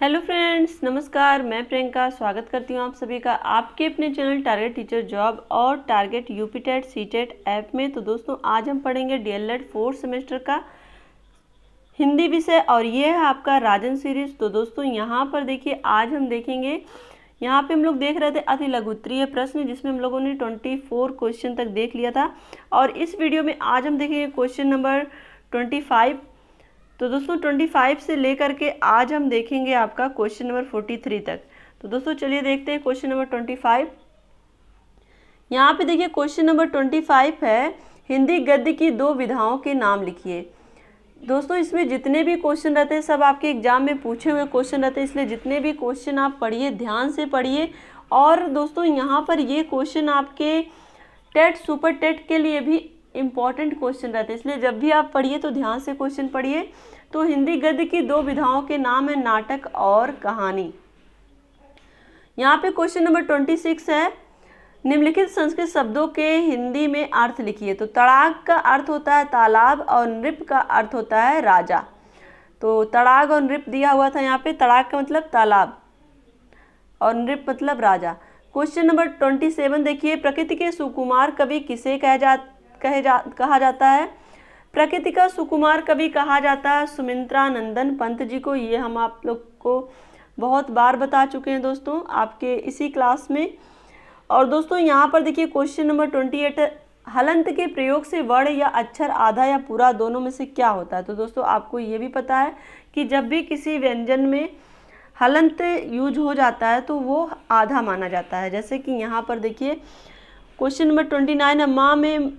hello friends नमस्कार मैं प्रियंका स्वागत करती हूँ आप सभी का आपके अपने चैनल टारगेट टीचर जॉब और टारगेट यूपीटेट सीटेट ऐप में तो दोस्तों आज हम पढ़ेंगे डीएलएड फोर्थ सेमेस्टर का हिंदी विषय और ये है आपका राजन सीरीज तो दोस्तों यहाँ पर देखिए आज हम देखेंगे यहाँ पे हम लोग देख रहे थे अति लघुत्रीय प्रश्न जिसमें हम लोगों ने ट्वेंटी फोर क्वेश्चन तक देख लिया था और इस वीडियो में आज हम देखेंगे क्वेश्चन नंबर ट्वेंटी फाइव तो दोस्तों 25 से लेकर के आज हम देखेंगे आपका क्वेश्चन नंबर 43 तक तो दोस्तों चलिए देखते हैं क्वेश्चन नंबर 25 यहाँ पे देखिए क्वेश्चन नंबर 25 है हिंदी गद्य की दो विधाओं के नाम लिखिए दोस्तों इसमें जितने भी क्वेश्चन रहते हैं सब आपके एग्जाम में पूछे हुए क्वेश्चन रहते हैं इसलिए जितने भी क्वेश्चन आप पढ़िए ध्यान से पढ़िए और दोस्तों यहाँ पर ये क्वेश्चन आपके टेट सुपर टेट के लिए भी इम्पॉर्टेंट क्वेश्चन रहते हैं इसलिए जब भी आप पढ़िए तो ध्यान से क्वेश्चन पढ़िए तो हिंदी गद्य की दो विधाओं के नाम है नाटक और कहानी यहाँ पे क्वेश्चन नंबर ट्वेंटी सिक्स है निम्नलिखित संस्कृत शब्दों के हिंदी में अर्थ लिखिए तो तड़ाग का अर्थ होता है तालाब और नृप का अर्थ होता है राजा तो तड़ाग और नृप दिया हुआ था यहाँ पे तड़ाग का मतलब तालाब और नृप मतलब राजा क्वेश्चन नंबर ट्वेंटी सेवन देखिए प्रकृति के सुकुमार कवि किसे कहा जाता कहे जा कहा जाता है प्रकृति का सुकुमार कवि कहा जाता है सुमित्रा नंदन पंत जी को ये हम आप लोग को बहुत बार बता चुके हैं दोस्तों आपके इसी क्लास में और दोस्तों यहाँ पर देखिए क्वेश्चन नंबर ट्वेंटी एट हलंत के प्रयोग से वर्ण या अक्षर आधा या पूरा दोनों में से क्या होता है तो दोस्तों आपको ये भी पता है कि जब भी किसी व्यंजन में हलंत यूज हो जाता है तो वो आधा माना जाता है जैसे कि यहाँ पर देखिए क्वेश्चन नंबर ट्वेंटी नाइन माँ में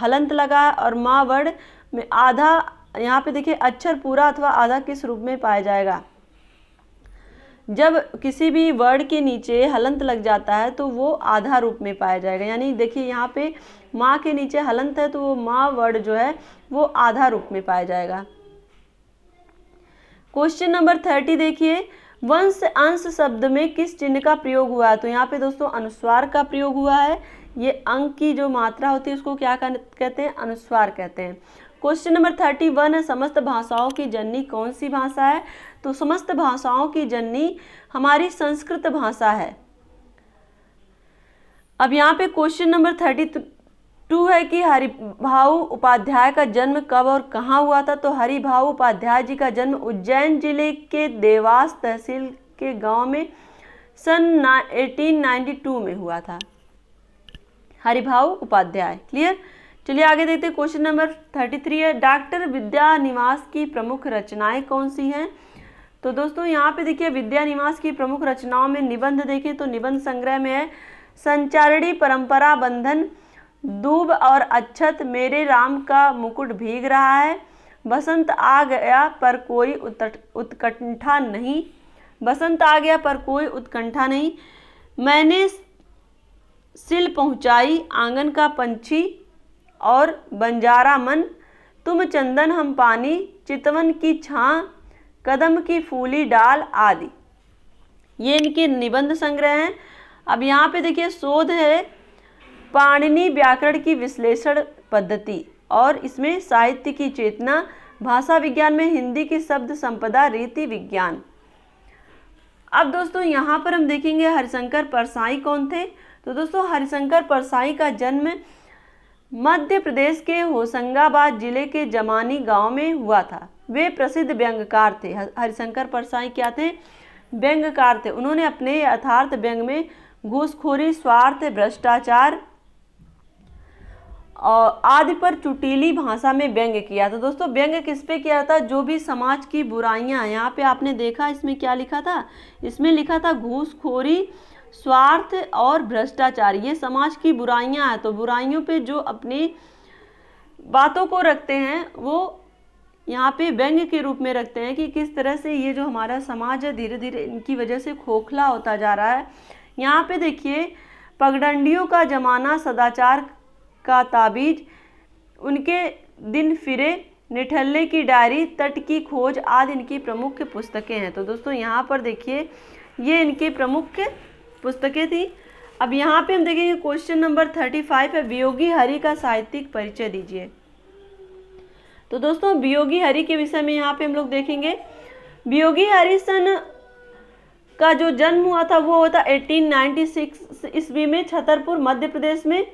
हलंत लगा और माँ वर्ण में आधा यहाँ पे देखिए अक्षर पूरा अथवा आधा किस रूप में पाया जाएगा जब किसी भी वर्ड के नीचे हलंत लग जाता है तो वो आधा रूप में पाया जाएगा यानी देखिए यहाँ पे माँ के नीचे हलंत है तो वो माँ वर्ड जो है वो आधा रूप में पाया जाएगा क्वेश्चन नंबर थर्टी देखिए वंश अंश शब्द में किस चिन्ह का प्रयोग हुआ है तो यहाँ पे दोस्तों अनुस्वार का प्रयोग हुआ है ये अंक की जो मात्रा होती है उसको क्या कहते हैं अनुस्वार कहते हैं क्वेश्चन नंबर थर्टी वन है समस्त भाषाओं की जननी कौन सी भाषा है तो समस्त भाषाओं की जननी हमारी संस्कृत भाषा है अब यहाँ पे क्वेश्चन नंबर थर्टी टू है कि हरिभाऊ उपाध्याय का जन्म कब और कहाँ हुआ था तो हरिभाऊ उपाध्याय जी का जन्म उज्जैन जिले के देवास तहसील के गांव में सन एटीन में हुआ था हरिभाव उपाध्याय क्लियर चलिए आगे देखते हैं क्वेश्चन नंबर थर्टी थ्री है डॉक्टर विद्या निवास की प्रमुख रचनाएं कौन सी हैं तो दोस्तों यहाँ पे देखिए विद्या निवास की प्रमुख रचनाओं में निबंध देखें तो निबंध संग्रह में है संचारणी परंपरा बंधन दूब और अच्छत मेरे राम का मुकुट भीग रहा है बसंत आ गया पर कोई उत्कंठा नहीं बसंत आ गया पर कोई उत्कंठा नहीं मैंने सिल पहुंचाई आंगन का पंछी और बंजारा मन तुम चंदन हम पानी चितवन की छां कदम की फूली डाल आदि ये इनके निबंध संग्रह हैं अब यहाँ पे देखिए शोध है पाणिनी व्याकरण की विश्लेषण पद्धति और इसमें साहित्य की चेतना भाषा विज्ञान में हिंदी की शब्द संपदा रीति विज्ञान अब दोस्तों यहाँ पर हम देखेंगे हरिशंकर परसाई कौन थे तो दोस्तों हरिशंकर परसाई का जन्म मध्य प्रदेश के होशंगाबाद जिले के जमानी गांव में हुआ था वे प्रसिद्ध व्यंगकार थे हरिशंकर परसाई क्या थे व्यंगकार थे उन्होंने अपने यथार्थ व्यंग में घूसखोरी स्वार्थ भ्रष्टाचार और आदि पर चुटीली भाषा में व्यंग किया था तो दोस्तों व्यंग किस पे किया था जो भी समाज की बुराइयां यहाँ पे आपने देखा इसमें क्या लिखा था इसमें लिखा था घूसखोरी स्वार्थ और भ्रष्टाचार ये समाज की बुराइयां हैं तो बुराइयों पे जो अपनी बातों को रखते हैं वो यहाँ पे व्यंग के रूप में रखते हैं कि किस तरह से ये जो हमारा समाज है धीरे धीरे इनकी वजह से खोखला होता जा रहा है यहाँ पे देखिए पगडंडियों का जमाना सदाचार का ताबीज उनके दिन फिरे निठल्ले की डायरी तट की खोज आदि इनकी प्रमुख पुस्तकें हैं तो दोस्तों यहाँ पर देखिए ये इनके प्रमुख पुस्तकें थी अब यहाँ पे हम देखेंगे क्वेश्चन नंबर थर्टी फाइव है वियोगी हरि का साहित्यिक परिचय दीजिए तो दोस्तों वियोगी हरि के विषय में यहाँ पे हम लोग देखेंगे वियोगी हरि सन का जो जन्म हुआ था वो हुआ था 1896 ईस्वी में छतरपुर मध्य प्रदेश में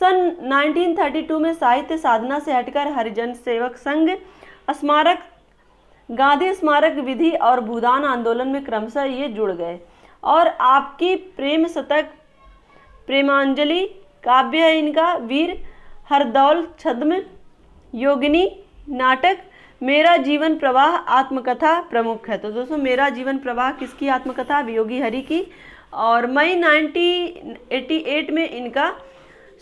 सन 1932 में साहित्य साधना से हटकर हरिजन सेवक संघ स्मारक गांधी स्मारक विधि और भूदान आंदोलन में क्रमशः ये जुड़ गए और आपकी प्रेम शतक प्रेमांजलि काव्य है इनका वीर हरदौल छद्म योगिनी नाटक मेरा जीवन प्रवाह आत्मकथा प्रमुख है तो दोस्तों मेरा जीवन प्रवाह किसकी आत्मकथा वियोगी हरि की और मई 1988 में इनका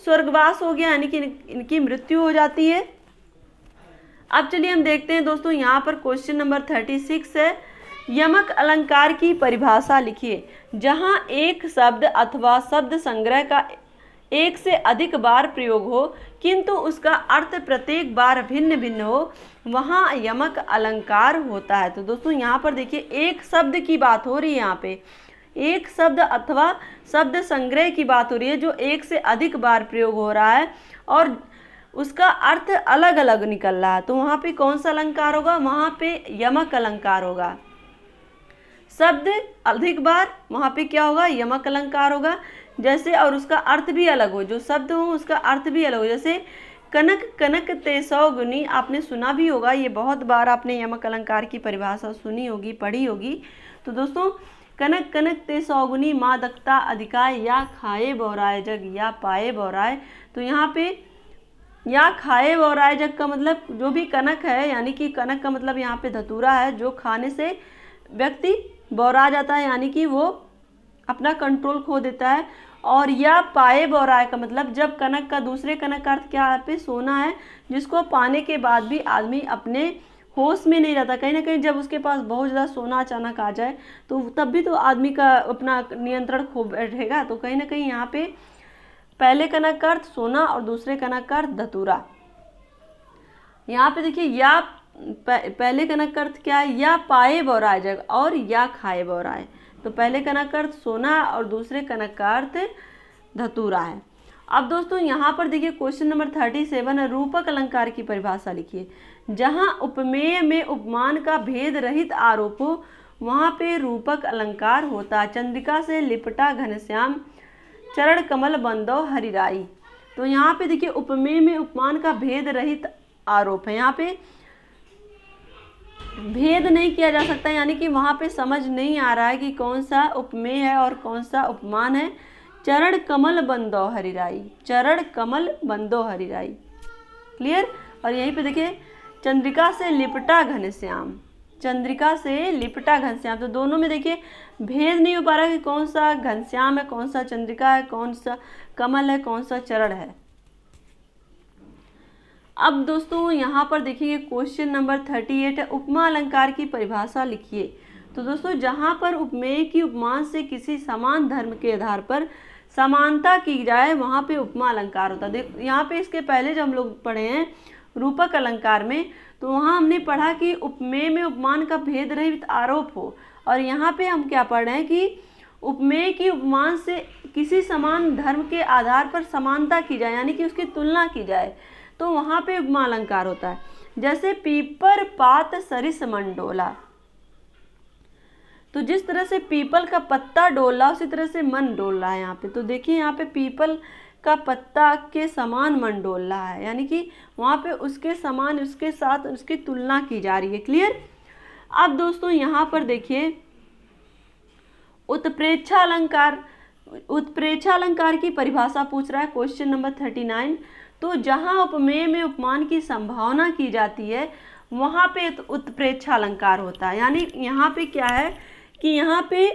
स्वर्गवास हो गया यानी कि इनकी मृत्यु हो जाती है अब चलिए हम देखते हैं दोस्तों यहाँ पर क्वेश्चन नंबर 36 है यमक अलंकार की परिभाषा लिखिए जहाँ एक शब्द अथवा शब्द संग्रह का एक से अधिक बार प्रयोग हो किंतु उसका अर्थ प्रत्येक बार भिन्न भिन्न हो वहाँ यमक अलंकार होता है तो दोस्तों यहाँ पर देखिए एक शब्द की बात हो रही है यहाँ पे एक शब्द अथवा शब्द संग्रह की बात हो रही है जो एक से अधिक बार प्रयोग हो रहा है और उसका अर्थ अलग अलग निकल रहा है तो वहाँ पे कौन सा अलंकार होगा वहाँ पे यमक अलंकार होगा शब्द अधिक बार वहाँ पे क्या होगा यमक अलंकार होगा जैसे और उसका अर्थ भी अलग हो जो शब्द हो उसका अर्थ भी अलग हो जैसे कनक कनक ते सौगुनी आपने सुना भी होगा ये बहुत बार आपने यमक अलंकार की परिभाषा सुनी होगी पढ़ी होगी तो दोस्तों कनक कनक ते सौगुनी माँ दक्ता अधिकाय या खाए बौराय जग या पाए बौराय तो यहाँ पे या खाए बौराय जग का मतलब जो भी कनक है यानी कि कनक का मतलब यहाँ पे धतूरा है जो खाने से व्यक्ति बौरा जाता है यानी कि वो अपना कंट्रोल खो देता है और या पाए बौराए का मतलब जब कनक का दूसरे कनक का अर्थ क्या है पे सोना है जिसको पाने के बाद भी आदमी अपने होश में नहीं रहता कहीं ना कहीं जब उसके पास बहुत ज़्यादा सोना अचानक आ जाए तो तब भी तो आदमी का अपना नियंत्रण खो बैठेगा तो कहीं ना कहीं यहाँ पे पहले कनक का अर्थ सोना और दूसरे कनक का अर्थ धतूरा यहाँ पे देखिए या पहले का अर्थ क्या है या पाए बौराए जग और या खाए बौराए तो पहले का अर्थ सोना और दूसरे का अर्थ धतूरा है अब दोस्तों यहाँ पर देखिए क्वेश्चन नंबर थर्टी सेवन रूपक अलंकार की परिभाषा लिखिए जहाँ उपमेय में उपमान का भेद रहित आरोप हो वहाँ पे रूपक अलंकार होता चंद्रिका से लिपटा घनश्याम चरण कमल बंदो हरिराई तो यहाँ पे देखिए उपमेय में उपमान का भेद रहित आरोप है यहाँ पे भेद नहीं किया जा सकता यानी कि वहाँ पे समझ नहीं आ रहा है कि कौन सा उपमेय है और कौन सा उपमान है चरण कमल बंदो हरिराई चरण कमल बंदो हरिराई क्लियर और यहीं पे देखिए चंद्रिका से लिपटा घनश्याम चंद्रिका से लिपटा घनश्याम तो दोनों में देखिए भेद नहीं हो पा रहा कि कौन सा घनश्याम है कौन सा चंद्रिका है कौन सा कमल है कौन सा चरण है अब दोस्तों यहाँ पर देखिए क्वेश्चन नंबर थर्टी एट है उपमा अलंकार की परिभाषा लिखिए तो दोस्तों जहाँ पर उपमेय की उपमान से किसी समान धर्म के आधार पर समानता की जाए वहाँ पे उपमा अलंकार होता है देख यहाँ पे इसके पहले जो हम लोग पढ़े हैं रूपक अलंकार में तो वहाँ हमने पढ़ा कि उपमेय में उपमान का भेद रहित आरोप हो और यहाँ पर हम क्या पढ़ रहे हैं कि उपमेय की उपमान से किसी समान धर्म के आधार पर समानता की जाए यानी कि उसकी तुलना की जाए तो वहाँ पे उपमा अलंकार होता है जैसे पीपर पात सरिस मंडोला तो जिस तरह से पीपल का पत्ता डोल रहा उसी तरह से मन डोल रहा है यहाँ पे तो देखिए यहाँ पे पीपल का पत्ता के समान मन डोल रहा है यानी कि वहाँ पे उसके समान उसके साथ उसकी तुलना की जा रही है क्लियर अब दोस्तों यहाँ पर देखिए उत्प्रेक्षा अलंकार उत्प्रेक्षा अलंकार की परिभाषा पूछ रहा है क्वेश्चन नंबर थर्टी नाइन तो जहाँ उपमेय में उपमान की संभावना की जाती है वहाँ पे उत्प्रेक्षा अलंकार होता है यानी यहाँ पे क्या है कि यहाँ पे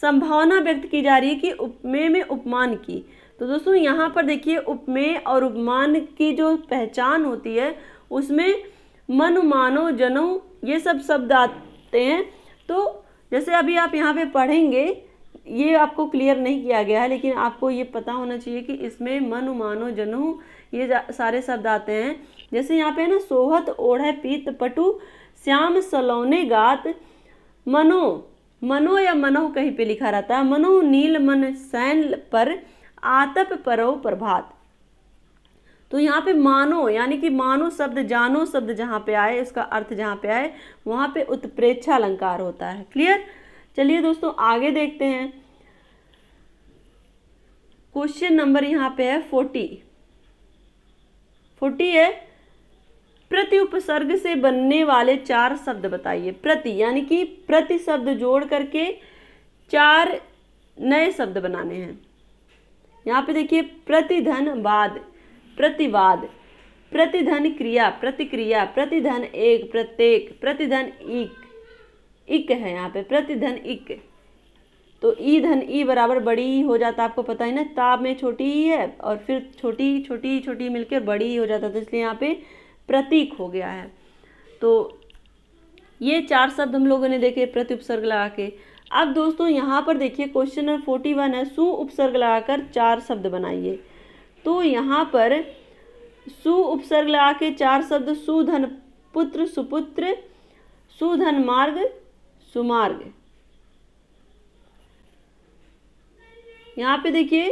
संभावना व्यक्त की जा रही है कि उपमेय में उपमान की तो दोस्तों यहाँ पर देखिए उपमेय और उपमान की जो पहचान होती है उसमें मन मानो जनों ये सब शब्द आते हैं तो जैसे अभी आप यहाँ पे पढ़ेंगे ये आपको क्लियर नहीं किया गया है लेकिन आपको ये पता होना चाहिए कि इसमें मन मानो जनु ये सारे शब्द आते हैं जैसे यहाँ पे है ना सोहत ओढ़ पीत पटु श्याम सलोने गात मनो मनो या मनो कहीं पे लिखा रहता है मनो नील मन सैन पर आतप परो प्रभात तो यहाँ पे मानो यानी कि मानो शब्द जानो शब्द जहाँ पे आए उसका अर्थ जहाँ पे आए वहाँ पे उत्प्रेक्षा अलंकार होता है क्लियर चलिए दोस्तों आगे देखते हैं क्वेश्चन नंबर यहाँ पे है फोर्टी फोर्टी है प्रति उपसर्ग से बनने वाले चार शब्द बताइए प्रति यानी कि प्रति शब्द जोड़ करके चार नए शब्द बनाने हैं यहाँ पे देखिए प्रतिधन वाद प्रतिवाद प्रतिधन क्रिया प्रतिक्रिया प्रतिधन एक प्रत्येक प्रतिधन एक इक है यहाँ पे प्रतिधन इक तो ई धन ई बराबर बड़ी हो जाता आपको पता ही ना ताब में छोटी ही है और फिर छोटी छोटी छोटी मिलकर बड़ी हो जाता तो इसलिए यहाँ पे प्रतीक हो गया है तो ये चार शब्द हम लोगों ने देखे प्रति उपसर्ग लगा के अब दोस्तों यहाँ पर देखिए क्वेश्चन नंबर फोर्टी वन है सु उपसर्ग लगाकर चार शब्द बनाइए तो यहाँ पर सु उपसर्ग लगा के चार शब्द सुधन पुत्र सुपुत्र सुधन मार्ग सुमार्ग यहाँ पे देखिए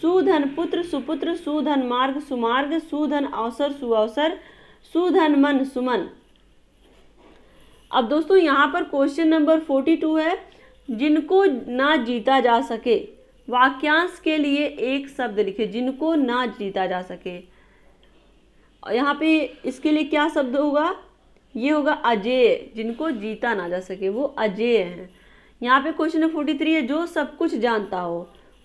सुधन पुत्र सुपुत्र सुधन मार्ग सुमार्ग सुधन अवसर सुअवसर सुधन मन सुमन अब दोस्तों यहाँ पर क्वेश्चन नंबर फोर्टी टू है जिनको ना जीता जा सके वाक्यांश के लिए एक शब्द लिखे जिनको ना जीता जा सके यहाँ पे इसके लिए क्या शब्द होगा ये होगा अजय जिनको जीता ना जा सके वो अजय हैं यहाँ पे क्वेश्चन फोर्टी थ्री है जो सब कुछ जानता हो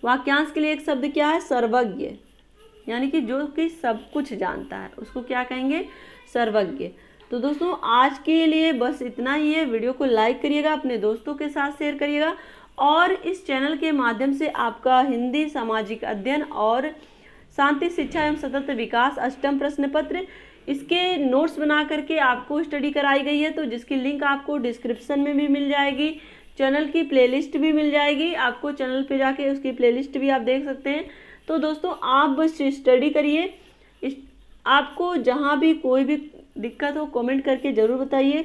वाक्यांश के लिए एक शब्द क्या है सर्वज्ञ यानी कि जो कि सब कुछ जानता है उसको क्या कहेंगे सर्वज्ञ तो दोस्तों आज के लिए बस इतना ही है वीडियो को लाइक करिएगा अपने दोस्तों के साथ शेयर करिएगा और इस चैनल के माध्यम से आपका हिंदी सामाजिक अध्ययन और शांति शिक्षा एवं सतत विकास अष्टम प्रश्न पत्र इसके नोट्स बना करके आपको स्टडी कराई गई है तो जिसकी लिंक आपको डिस्क्रिप्शन में भी मिल जाएगी चैनल की प्लेलिस्ट भी मिल जाएगी आपको चैनल पे जाके उसकी प्लेलिस्ट भी आप देख सकते हैं तो दोस्तों आप बस स्टडी करिए आपको जहाँ भी कोई भी दिक्कत हो कमेंट करके ज़रूर बताइए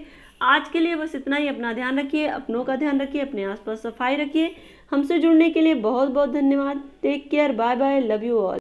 आज के लिए बस इतना ही अपना ध्यान रखिए अपनों का ध्यान रखिए अपने आसपास सफाई रखिए हमसे जुड़ने के लिए बहुत बहुत धन्यवाद take care bye bye love you all